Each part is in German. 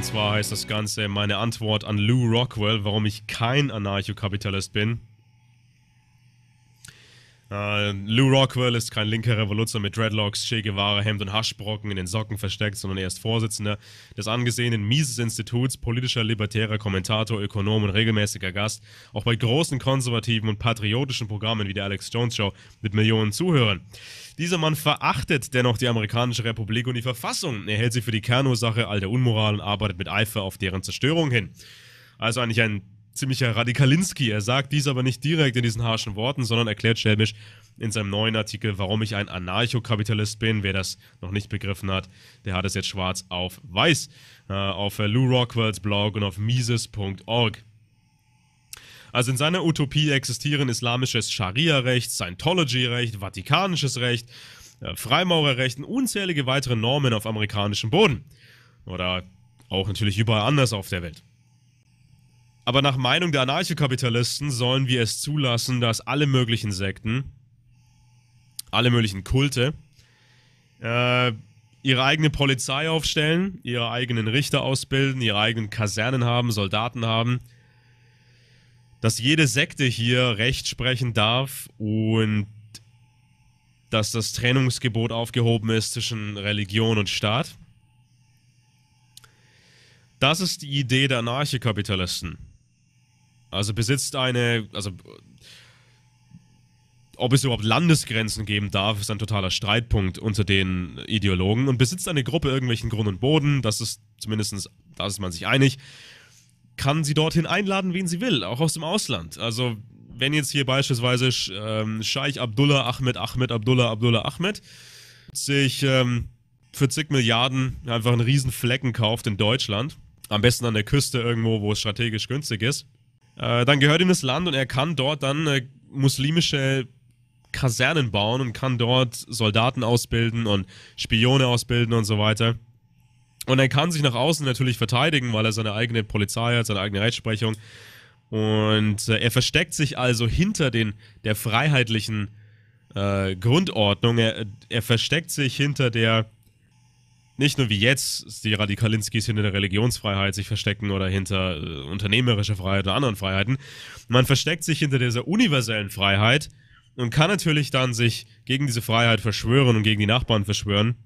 Und zwar heißt das Ganze meine Antwort an Lou Rockwell, warum ich kein Anarchokapitalist bin. Uh, Lou Rockwell ist kein linker Revoluzer mit Dreadlocks, Che Guevara, Hemd und Haschbrocken in den Socken versteckt, sondern er ist Vorsitzender des angesehenen Mises-Instituts, politischer libertärer Kommentator, Ökonom und regelmäßiger Gast, auch bei großen konservativen und patriotischen Programmen wie der Alex Jones Show mit Millionen Zuhörern. Dieser Mann verachtet dennoch die amerikanische Republik und die Verfassung. Er hält sie für die Kernursache all der Unmoral und arbeitet mit Eifer auf deren Zerstörung hin. Also eigentlich ein ziemlicher Radikalinski. Er sagt dies aber nicht direkt in diesen harschen Worten, sondern erklärt Schelmisch in seinem neuen Artikel, warum ich ein Anarchokapitalist bin. Wer das noch nicht begriffen hat, der hat es jetzt schwarz auf weiß äh, auf Lou Rockwells Blog und auf Mises.org. Also in seiner Utopie existieren islamisches Scharia-Recht, Scientology-Recht, vatikanisches Recht, äh, Freimaurerrecht und unzählige weitere Normen auf amerikanischem Boden. Oder auch natürlich überall anders auf der Welt. Aber nach Meinung der Anarchokapitalisten sollen wir es zulassen, dass alle möglichen Sekten, alle möglichen Kulte, äh, ihre eigene Polizei aufstellen, ihre eigenen Richter ausbilden, ihre eigenen Kasernen haben, Soldaten haben. Dass jede Sekte hier Recht sprechen darf und dass das Trennungsgebot aufgehoben ist zwischen Religion und Staat. Das ist die Idee der Anarchokapitalisten. Also besitzt eine, also ob es überhaupt Landesgrenzen geben darf, ist ein totaler Streitpunkt unter den Ideologen und besitzt eine Gruppe irgendwelchen Grund und Boden, das ist zumindest, da ist man sich einig, kann sie dorthin einladen, wen sie will, auch aus dem Ausland. Also wenn jetzt hier beispielsweise ähm, Scheich Abdullah Ahmed Ahmed Abdullah Abdullah Ahmed sich ähm, für zig Milliarden einfach einen riesen Flecken kauft in Deutschland, am besten an der Küste irgendwo, wo es strategisch günstig ist, äh, dann gehört ihm das Land und er kann dort dann äh, muslimische Kasernen bauen und kann dort Soldaten ausbilden und Spione ausbilden und so weiter. Und er kann sich nach außen natürlich verteidigen, weil er seine eigene Polizei hat, seine eigene Rechtsprechung. Und äh, er versteckt sich also hinter den, der freiheitlichen äh, Grundordnung. Er, er, versteckt sich hinter der nicht nur wie jetzt die Radikalinskis hinter der Religionsfreiheit sich verstecken oder hinter äh, unternehmerischer Freiheit oder anderen Freiheiten. Man versteckt sich hinter dieser universellen Freiheit und kann natürlich dann sich gegen diese Freiheit verschwören und gegen die Nachbarn verschwören,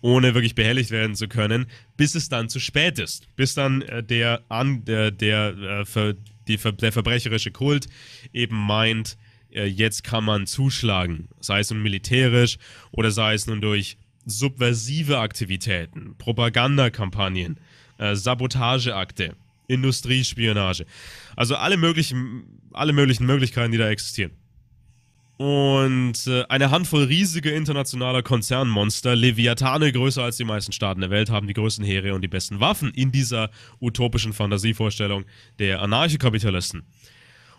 ohne wirklich behelligt werden zu können, bis es dann zu spät ist. Bis dann äh, der, an, der, der, äh, ver, die, der verbrecherische Kult eben meint, äh, jetzt kann man zuschlagen. Sei es nun militärisch oder sei es nun durch subversive Aktivitäten, Propagandakampagnen, äh, Sabotageakte, Industriespionage. Also alle möglichen, alle möglichen Möglichkeiten, die da existieren. Und äh, eine Handvoll riesiger internationaler Konzernmonster, Leviathane größer als die meisten Staaten der Welt, haben die größten Heere und die besten Waffen in dieser utopischen Fantasievorstellung der Anarchokapitalisten. kapitalisten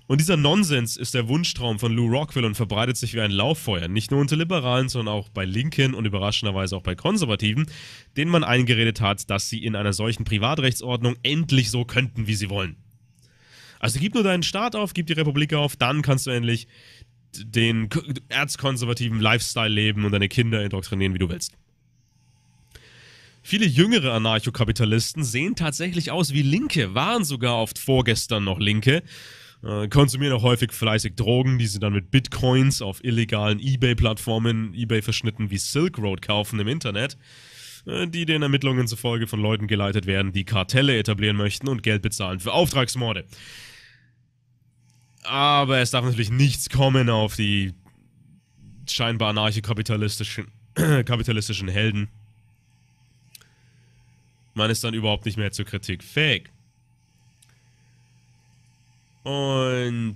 und dieser Nonsens ist der Wunschtraum von Lou Rockwell und verbreitet sich wie ein Lauffeuer, nicht nur unter Liberalen, sondern auch bei Linken und überraschenderweise auch bei Konservativen, denen man eingeredet hat, dass sie in einer solchen Privatrechtsordnung endlich so könnten, wie sie wollen. Also gib nur deinen Staat auf, gib die Republik auf, dann kannst du endlich den erzkonservativen Lifestyle leben und deine Kinder indoktrinieren, wie du willst. Viele jüngere Anarchokapitalisten sehen tatsächlich aus wie Linke, waren sogar oft vorgestern noch Linke äh, konsumieren auch häufig fleißig Drogen, die sie dann mit Bitcoins auf illegalen Ebay-Plattformen, Ebay-Verschnitten wie Silk Road kaufen im Internet, äh, die den Ermittlungen zufolge von Leuten geleitet werden, die Kartelle etablieren möchten und Geld bezahlen für Auftragsmorde. Aber es darf natürlich nichts kommen auf die scheinbar anarchokapitalistischen kapitalistischen Helden. Man ist dann überhaupt nicht mehr zur Kritik fähig. Und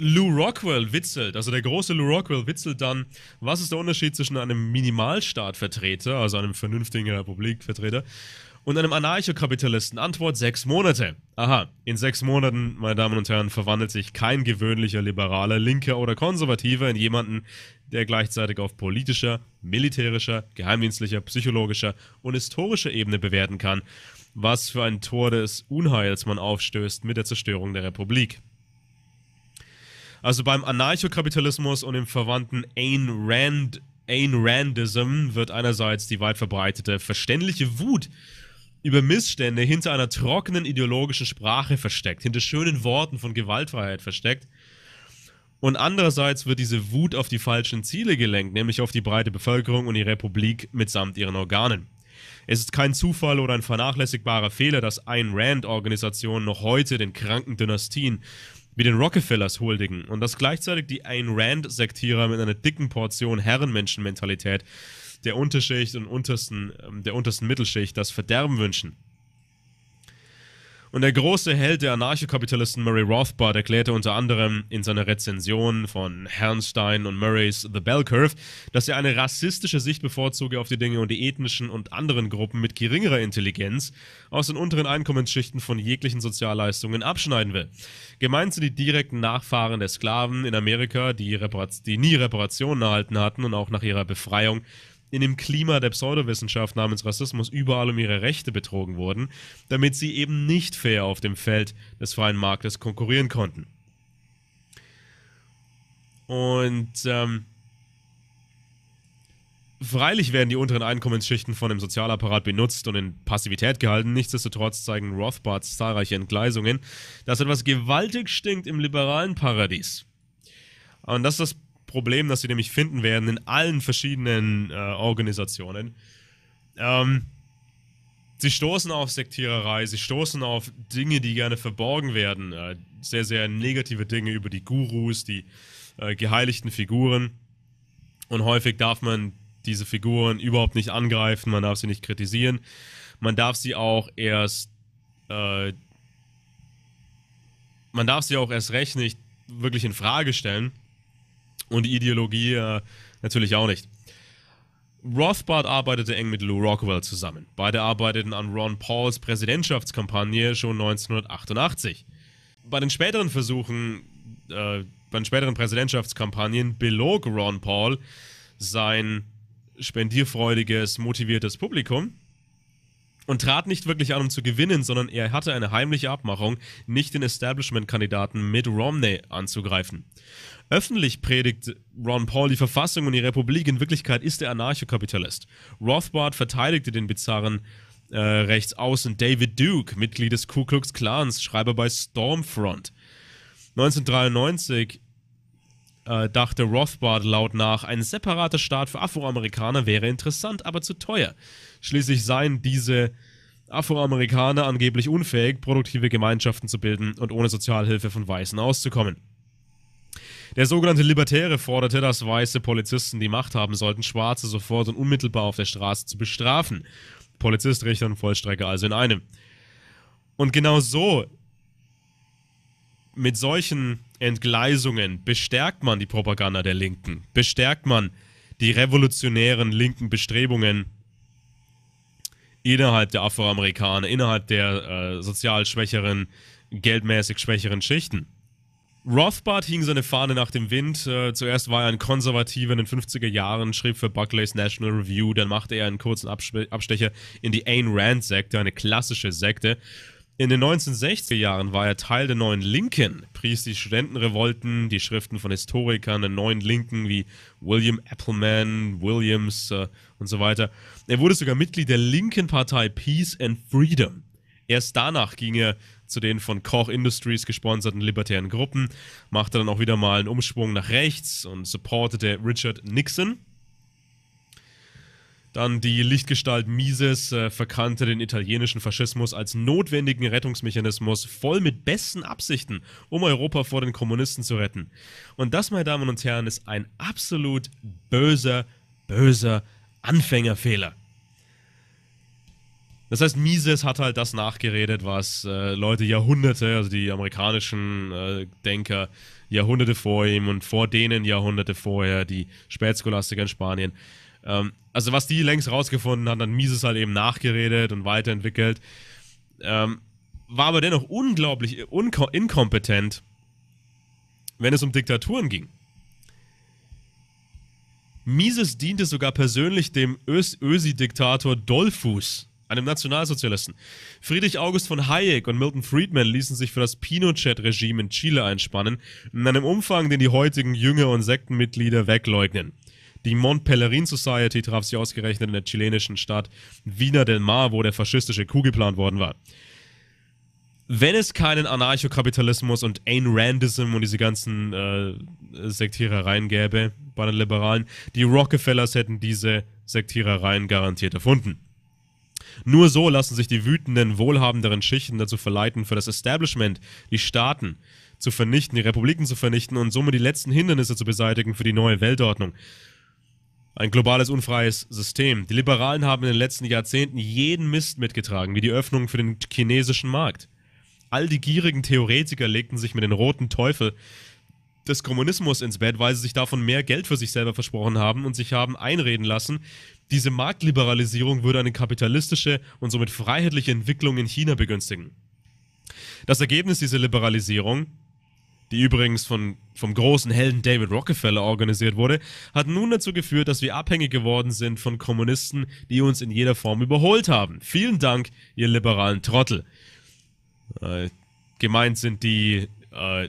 Lou Rockwell witzelt, also der große Lou Rockwell witzelt dann, was ist der Unterschied zwischen einem Minimalstaatvertreter, also einem vernünftigen Republikvertreter, und einem Anarchokapitalisten? Antwort: sechs Monate. Aha, in sechs Monaten, meine Damen und Herren, verwandelt sich kein gewöhnlicher Liberaler, Linker oder Konservativer in jemanden, der gleichzeitig auf politischer, militärischer, geheimdienstlicher, psychologischer und historischer Ebene bewerten kann was für ein Tor des Unheils man aufstößt mit der Zerstörung der Republik. Also beim Anarchokapitalismus und dem verwandten Ayn Rand Ayn Randism wird einerseits die weit verbreitete verständliche Wut über Missstände hinter einer trockenen ideologischen Sprache versteckt, hinter schönen Worten von Gewaltfreiheit versteckt. Und andererseits wird diese Wut auf die falschen Ziele gelenkt, nämlich auf die breite Bevölkerung und die Republik mitsamt ihren Organen. Es ist kein Zufall oder ein vernachlässigbarer Fehler, dass Ayn Rand-Organisationen noch heute den kranken Dynastien wie den Rockefellers huldigen und dass gleichzeitig die Ayn Rand-Sektierer mit einer dicken Portion Herrenmenschenmentalität der Unterschicht und untersten, ähm, der untersten Mittelschicht das Verderben wünschen. Und der große Held der Anarchokapitalisten Murray Rothbard erklärte unter anderem in seiner Rezension von Herrnstein und Murrays The Bell Curve, dass er eine rassistische Sicht bevorzuge auf die Dinge und die ethnischen und anderen Gruppen mit geringerer Intelligenz aus den unteren Einkommensschichten von jeglichen Sozialleistungen abschneiden will. Gemeint sind die direkten Nachfahren der Sklaven in Amerika, die, Repar die nie Reparationen erhalten hatten und auch nach ihrer Befreiung in dem Klima der Pseudowissenschaft namens Rassismus überall um ihre Rechte betrogen wurden, damit sie eben nicht fair auf dem Feld des freien Marktes konkurrieren konnten. Und ähm, freilich werden die unteren Einkommensschichten von dem Sozialapparat benutzt und in Passivität gehalten. Nichtsdestotrotz zeigen Rothbards zahlreiche Entgleisungen, dass etwas gewaltig stinkt im liberalen Paradies. Und das ist das Problem, das sie nämlich finden werden in allen verschiedenen äh, Organisationen. Ähm, sie stoßen auf Sektiererei, sie stoßen auf Dinge, die gerne verborgen werden. Äh, sehr, sehr negative Dinge über die Gurus, die äh, geheiligten Figuren. Und häufig darf man diese Figuren überhaupt nicht angreifen, man darf sie nicht kritisieren. Man darf sie auch erst. Äh, man darf sie auch erst recht nicht wirklich in Frage stellen und Ideologie äh, natürlich auch nicht. Rothbard arbeitete eng mit Lou Rockwell zusammen. Beide arbeiteten an Ron Pauls Präsidentschaftskampagne schon 1988. Bei den späteren Versuchen, äh, bei den späteren Präsidentschaftskampagnen belog Ron Paul sein spendierfreudiges, motiviertes Publikum und trat nicht wirklich an, um zu gewinnen, sondern er hatte eine heimliche Abmachung, nicht den Establishment-Kandidaten mit Romney anzugreifen. Öffentlich predigt Ron Paul die Verfassung und die Republik, in Wirklichkeit ist er Anarchokapitalist. Rothbard verteidigte den bizarren äh, Rechtsaußen David Duke, Mitglied des Ku Klux Klans, Schreiber bei Stormfront. 1993 äh, dachte Rothbard laut nach, ein separater Staat für Afroamerikaner wäre interessant, aber zu teuer. Schließlich seien diese Afroamerikaner angeblich unfähig, produktive Gemeinschaften zu bilden und ohne Sozialhilfe von Weißen auszukommen. Der sogenannte Libertäre forderte, dass weiße Polizisten die Macht haben sollten, Schwarze sofort und unmittelbar auf der Straße zu bestrafen. Polizist, Richter und Vollstrecker also in einem. Und genau so, mit solchen Entgleisungen bestärkt man die Propaganda der Linken, bestärkt man die revolutionären linken Bestrebungen innerhalb der Afroamerikaner, innerhalb der äh, sozial schwächeren, geldmäßig schwächeren Schichten. Rothbard hing seine Fahne nach dem Wind. Äh, zuerst war er ein Konservativer in den 50er Jahren, schrieb für Buckley's National Review, dann machte er einen kurzen Abstecher in die Ayn Rand-Sekte, eine klassische Sekte, in den 1960er Jahren war er Teil der Neuen Linken, pries die Studentenrevolten, die Schriften von Historikern der Neuen Linken wie William Appleman, Williams äh, und so weiter. Er wurde sogar Mitglied der linken Partei Peace and Freedom. Erst danach ging er zu den von Koch Industries gesponserten libertären Gruppen, machte dann auch wieder mal einen Umschwung nach rechts und supportete Richard Nixon dann die Lichtgestalt Mises äh, verkannte den italienischen Faschismus als notwendigen Rettungsmechanismus voll mit besten Absichten, um Europa vor den Kommunisten zu retten. Und das, meine Damen und Herren, ist ein absolut böser, böser Anfängerfehler. Das heißt, Mises hat halt das nachgeredet, was äh, Leute Jahrhunderte, also die amerikanischen äh, Denker, Jahrhunderte vor ihm und vor denen Jahrhunderte vorher, die Spätscholastiker in Spanien, ähm, also was die längst rausgefunden hat, dann Mises halt eben nachgeredet und weiterentwickelt. Ähm, war aber dennoch unglaublich inkompetent, wenn es um Diktaturen ging. Mises diente sogar persönlich dem Ösi-Diktator Dollfuß, einem Nationalsozialisten. Friedrich August von Hayek und Milton Friedman ließen sich für das Pinochet-Regime in Chile einspannen, in einem Umfang, den die heutigen Jünger und Sektenmitglieder wegleugnen. Die Mont Pelerin Society traf sich ausgerechnet in der chilenischen Stadt Vina del Mar, wo der faschistische Coup geplant worden war. Wenn es keinen Anarchokapitalismus und Ayn Randism und diese ganzen äh, Sektierereien gäbe bei den Liberalen, die Rockefellers hätten diese Sektierereien garantiert erfunden. Nur so lassen sich die wütenden, wohlhabenderen Schichten dazu verleiten, für das Establishment, die Staaten zu vernichten, die Republiken zu vernichten und somit die letzten Hindernisse zu beseitigen für die neue Weltordnung. Ein globales unfreies System. Die Liberalen haben in den letzten Jahrzehnten jeden Mist mitgetragen, wie die Öffnung für den chinesischen Markt. All die gierigen Theoretiker legten sich mit den roten Teufel des Kommunismus ins Bett, weil sie sich davon mehr Geld für sich selber versprochen haben und sich haben einreden lassen, diese Marktliberalisierung würde eine kapitalistische und somit freiheitliche Entwicklung in China begünstigen. Das Ergebnis dieser Liberalisierung die übrigens von, vom großen Helden David Rockefeller organisiert wurde, hat nun dazu geführt, dass wir abhängig geworden sind von Kommunisten, die uns in jeder Form überholt haben. Vielen Dank, ihr liberalen Trottel. Äh, gemeint sind die, äh,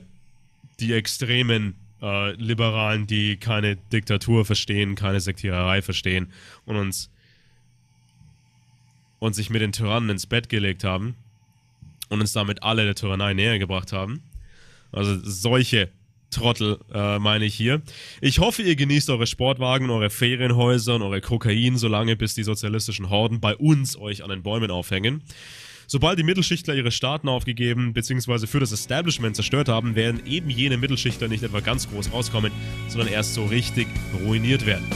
die extremen äh, Liberalen, die keine Diktatur verstehen, keine Sektiererei verstehen und uns und sich mit den Tyrannen ins Bett gelegt haben und uns damit alle der Tyrannei näher gebracht haben. Also solche Trottel, äh, meine ich hier. Ich hoffe, ihr genießt eure Sportwagen, eure Ferienhäuser und eure Kokain, solange bis die sozialistischen Horden bei uns euch an den Bäumen aufhängen. Sobald die Mittelschichtler ihre Staaten aufgegeben bzw. für das Establishment zerstört haben, werden eben jene Mittelschichtler nicht etwa ganz groß rauskommen, sondern erst so richtig ruiniert werden.